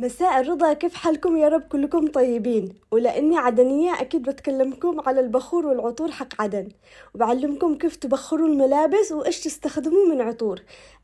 مساء الرضا كيف حالكم يا رب كلكم طيبين ولاني عدنيه اكيد بتكلمكم على البخور والعطور حق عدن وبعلمكم كيف تبخروا الملابس وايش تستخدموا من عطور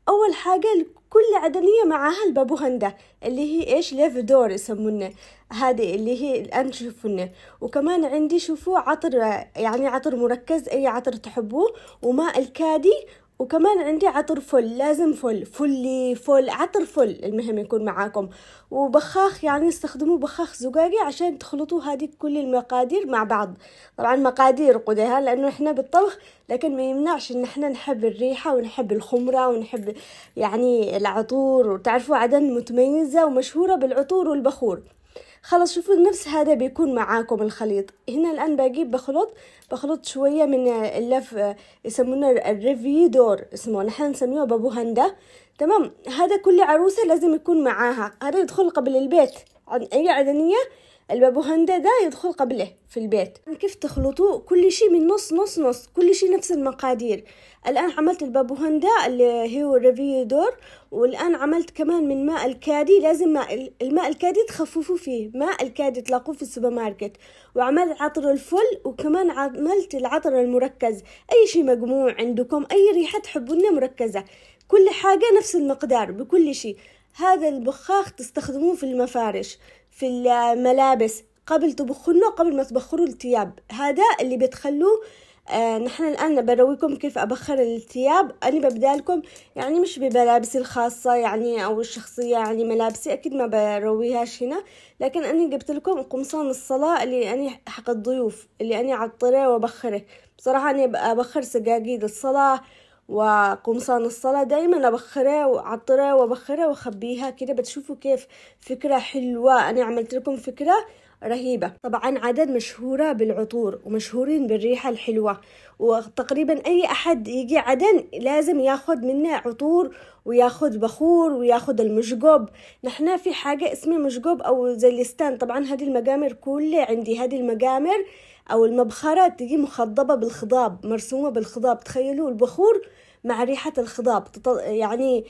اول حاجه كل عدنيه معاها البابو هندا اللي هي ايش ليفدور يسمونه هذه اللي هي الان تشوفونه وكمان عندي شوفوا عطر يعني عطر مركز اي عطر تحبوه وماء الكادي وكمان عندي عطر فل لازم فل فلي فل عطر فل المهم يكون معاكم وبخاخ يعني استخدموا بخاخ زجاجي عشان تخلطوا هذه كل المقادير مع بعض طبعا مقادير قدها لانه احنا بالطبخ لكن ما يمنعش ان احنا نحب الريحة ونحب الخمرة ونحب يعني العطور وتعرفوا عدن متميزة ومشهورة بالعطور والبخور خلاص شوفوا نفس هذا بيكون معاكم الخليط هنا الآن بجيب بخلط بخلط شوية من اللف آه، يسمونه الريفيدور اسمه نحن نسميه بابو هندا تمام هذا كل عروسة لازم يكون معاها هذا يدخل قبل البيت عن أي عدنية هندا ده يدخل قبله في البيت كيف تخلطوا كل شيء من نص نص نص كل شيء نفس المقادير الآن عملت هندا اللي هو الريفيدور والآن عملت كمان من ماء الكادي لازم ماء الماء الكادي تخففوا فيه ماء الكادي تلاقوه في السوبر ماركت وعملت عطر الفل وكمان عملت العطر المركز أي شيء مجموع عندكم أي ريحة تحبونه مركزة كل حاجة نفس المقدار بكل شيء هذا البخاخ تستخدموه في المفارش في الملابس قبل تبخلنا قبل ما تبخروا الثياب هذا اللي بتخلوه آه نحن الآن برويكم كيف أبخر الثياب أنا ببدالكم يعني مش بملابسي الخاصة يعني أو الشخصية يعني ملابسي أكيد ما برويهاش هنا لكن أنا جبت لكم قمصان الصلاة اللي أنا حق الضيوف اللي أنا عطريه وبخره بصراحة أنا أبخر سجاجيد الصلاة وقمصان الصلاة دايما أبخرها وأعطرها وأبخرها وأخبيها كده بتشوفوا كيف فكرة حلوة أنا عملت لكم فكرة رهيبة طبعا عدد مشهورة بالعطور ومشهورين بالريحة الحلوة وتقريبا أي أحد يجي عدن لازم ياخد منه عطور وياخد بخور وياخد المشقوب نحنا في حاجة اسمها مشقوب أو زلستان طبعا هذه المقامر كلها عندي هذه المقامر أو المبخرة تجي مخضبة بالخضاب مرسومة بالخضاب تخيلوا البخور مع ريحة الخضاب يعني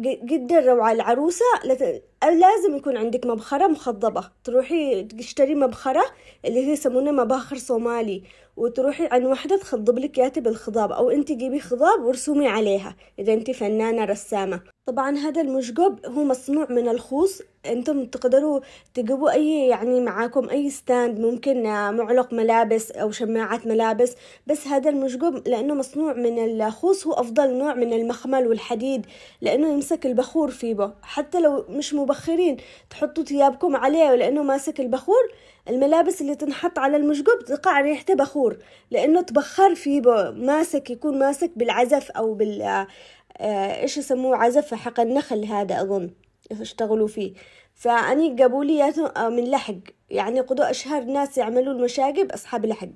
جدا روعة العروسة لت... لازم يكون عندك مبخرة مخضبة تروحي تشتري مبخرة اللي هي يسمونها مباخر صومالي وتروحي عن وحدة تخضب لك ياتي بالخضاب أو أنت جيبي خضاب ورسومي عليها إذا أنت فنانة رسامة طبعا هذا المشقب هو مصنوع من الخوص انتم تقدروا تجيبوا اي يعني معاكم اي ستاند ممكن معلق ملابس او شماعات ملابس بس هذا المشقب لانه مصنوع من الخوص هو افضل نوع من المخمل والحديد لانه يمسك البخور فيه حتى لو مش مبخرين تحطوا ثيابكم عليه لانه ماسك البخور الملابس اللي تنحط على المشقب تقع ريحته بخور لانه تبخر فيه ماسك يكون ماسك بالعزف او بال آه، إيش يسموه عزف حق النخل هذا أظن اشتغلوا فيه فأني جابوا لي آه، من لحق يعني قدو أشهر ناس يعملوا المشاقب أصحاب لحق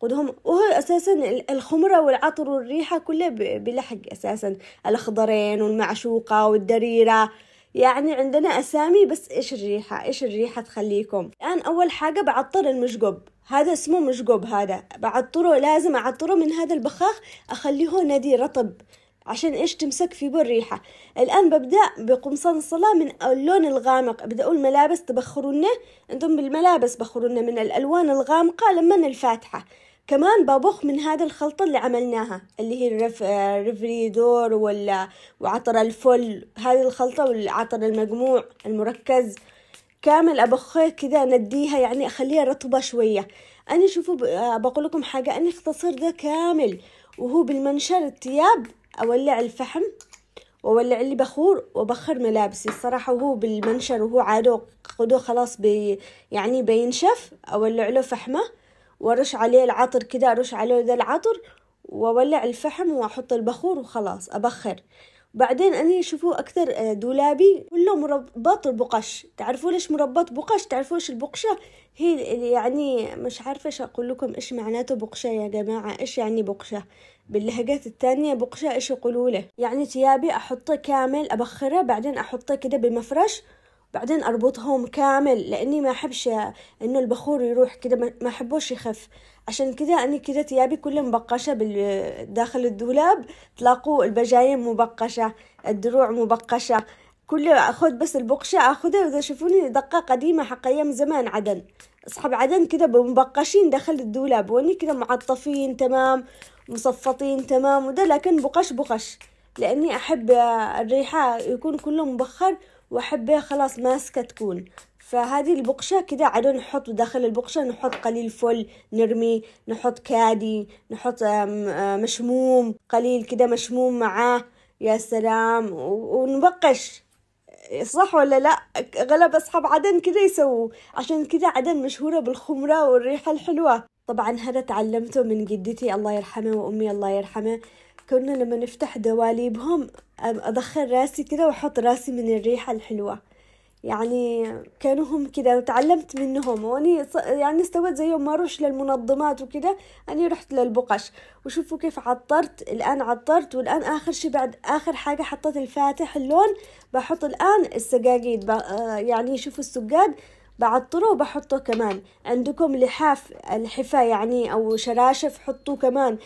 قدهم وهو أساسا الخمرة والعطر والريحة كلها بلحق أساسا الأخضرين والمعشوقة والدريرة يعني عندنا أسامي بس إيش الريحة إيش الريحة تخليكم الآن أول حاجة بعطر المشقب هذا اسمه مشقب هذا بعطره لازم أعطره من هذا البخاخ أخليه ندي رطب عشان إيش تمسك في بر ريحة الآن ببدأ بقمصان الصلاة من اللون الغامق بدأوا الملابس تبخرونه أنتم بالملابس بخرونه من الألوان الغامقة لمن الفاتحة كمان ببخ من هذا الخلطة اللي عملناها اللي هي الرف... ولا وعطر الفل هذه الخلطة والعطر المجموع المركز كامل أبخيه كذا نديها يعني أخليها رطبة شوية أنا شوفوا بقول لكم حاجة أنا اختصر ده كامل وهو بالمنشار التياب أولع الفحم وأولع لي بخور وبخر ملابسي الصراحة وهو بالمنشر وهو عادو خدوه خلاص بي يعني بينشف أولع له فحمة وأرش عليه العطر كده أرش عليه ذا العطر وأولع الفحم وأحط البخور وخلاص أبخر بعدين أنا شوفوا أكثر آه، دولابي كله مربط بقش تعرفوا ليش مربط بقش تعرفوا إيش البقشة هي يعني مش عارفة إيش أقول لكم إيش معناته بقشة يا جماعة إيش يعني بقشة باللهجات التانية بقشة إيش يقولوا له يعني ثيابي أحطه كامل أبخره بعدين أحطه كده بمفرش بعدين أربطهم كامل لأني ما أحبش إنه البخور يروح كده ما أحبوش يخف عشان كده أنا كده ثيابي كلها مبقشة داخل الدولاب تلاقوا البجايم مبقشة الدروع مبقشة كل أخذ بس البقشة أخذها وإذا شوفوني دقة قديمة حق أيام زمان عدن أصحاب عدن كده مبقشين داخل الدولاب وإني كده معطفين تمام مصفطين تمام وده لكن بقش بقش لأني أحب الريحة يكون كله مبخر وأحبها خلاص ماسكة تكون فهذه البقشة كده عدو نحط داخل البقشة نحط قليل فل نرمي نحط كادي نحط آه، مشموم قليل كده مشموم معاه يا سلام ونبقش صح ولا لا اغلب اصحاب عدن كده يسووا عشان كده عدن مشهوره بالخمره والريحه الحلوه طبعا هذا تعلمته من جدتي الله يرحمها وامي الله يرحمها كنا لما نفتح دواليبهم أدخل راسي كده وأحط راسي من الريحة الحلوة يعني كانوا هم كده وتعلمت منهم واني يعني استويت زيهم ما اروح للمنظمات وكده اني رحت للبقش وشوفوا كيف عطرت الان عطرت والان اخر شي بعد اخر حاجه حطيت الفاتح اللون بحط الان السجاجيد يعني شوفوا السجاد بعطره وبحطه كمان عندكم لحاف الحفا يعني أو شراشف حطوه كمان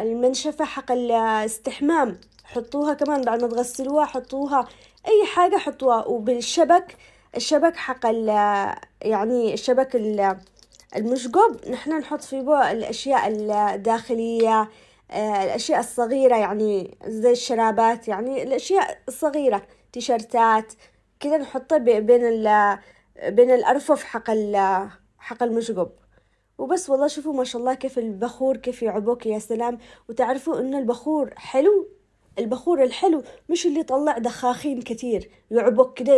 المنشفة حق الاستحمام حطوها كمان بعد ما تغسلوها حطوها أي حاجة حطوها وبالشبك الشبك حق ال يعني الشبك المشقب نحن نحط في بو الأشياء الداخلية آه، الأشياء الصغيرة يعني زي الشرابات يعني الأشياء الصغيرة تيشرتات كذا نحطها بين ال بين الأرفف حق حق المشقب وبس والله شوفوا ما شاء الله كيف البخور كيف يعبوك يا سلام وتعرفوا إن البخور حلو البخور الحلو مش اللي يطلع دخاخين كثير يعبك كده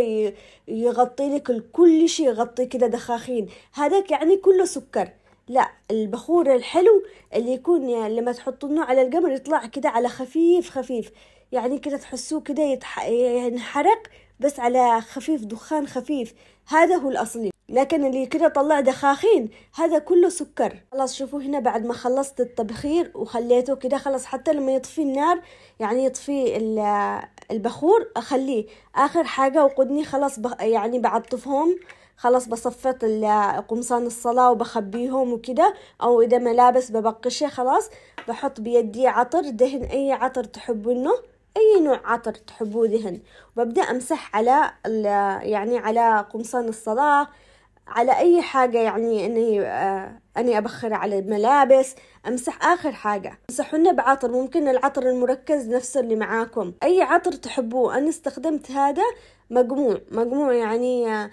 يغطي لك كل شيء يغطي كده دخاخين هذاك يعني كله سكر لا البخور الحلو اللي يكون يعني لما تحطونه على القمر يطلع كده على خفيف خفيف يعني كده تحسوه كده ينحرق بس على خفيف دخان خفيف هذا هو الأصلي لكن اللي كده طلع دخاخين هذا كله سكر خلاص شوفوا هنا بعد ما خلصت التبخير وخليته كده خلاص حتى لما يطفي النار يعني يطفي البخور أخليه آخر حاجة وقدني خلاص يعني بعطفهم خلاص بصفط قمصان الصلاة وبخبيهم وكده أو إذا ملابس ببقشها خلاص بحط بيدي عطر دهن أي عطر تحبونه أي نوع عطر تحبوه ذهن وببدأ أمسح على يعني على قمصان الصلاة على أي حاجة يعني إني آه أني أبخر على الملابس أمسح آخر حاجة امسحونا بعطر ممكن العطر المركز نفسه اللي معاكم أي عطر تحبوه أنا استخدمت هذا مجموع مجموع يعني آه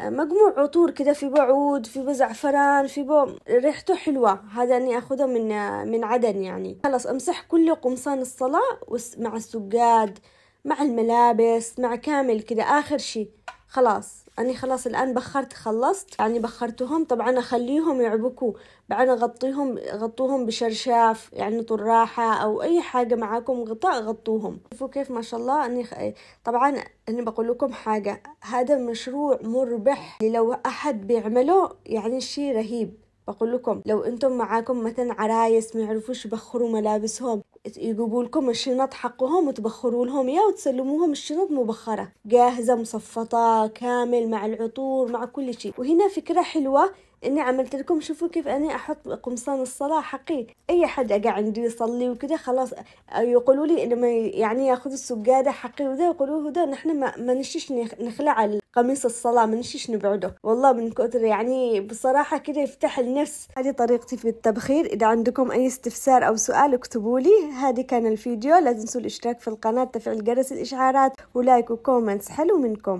مجموع عطور كده في بعود في بزعفران في بو ريحته حلوة هذا أني أخذه من من عدن يعني خلاص أمسح كل قمصان الصلاة مع السجاد مع الملابس مع كامل كده آخر شي خلاص أني خلاص الآن بخرت خلصت يعني بخرتهم طبعا أخليهم يعبكوا بعدين أغطيهم غطوهم بشرشاف يعني طراحة أو أي حاجة معاكم غطاء غطوهم شوفوا كيف ما شاء الله أني خ... إيه، طبعا أنا بقول لكم حاجة هذا مشروع مربح لو أحد بيعمله يعني شي رهيب بقول لكم لو انتم معاكم مثلا عرايس ما يعرفوش يبخروا ملابسهم يجيبوا لكم الشنط حقهم وتبخروا لهم يا وتسلموهم الشنط مبخرة جاهزة مصفطة كامل مع العطور مع كل شيء وهنا فكرة حلوة اني عملت لكم شوفوا كيف اني احط قمصان الصلاه حقي اي حد قاعد عندي يصلي وكذا خلاص آه، يقولوا لي لما يعني ياخذوا السجاده حقي وذا يقولوا هذا نحن ما, ما نشيش نخلع قميص الصلاه ما نشيش نبعده والله من كثر يعني بصراحه كذا يفتح النفس هذه طريقتي في التبخير اذا عندكم اي استفسار او سؤال اكتبوا لي هذه كان الفيديو لا تنسوا الاشتراك في القناه تفعيل جرس الاشعارات ولايك وكومنتس حلو منكم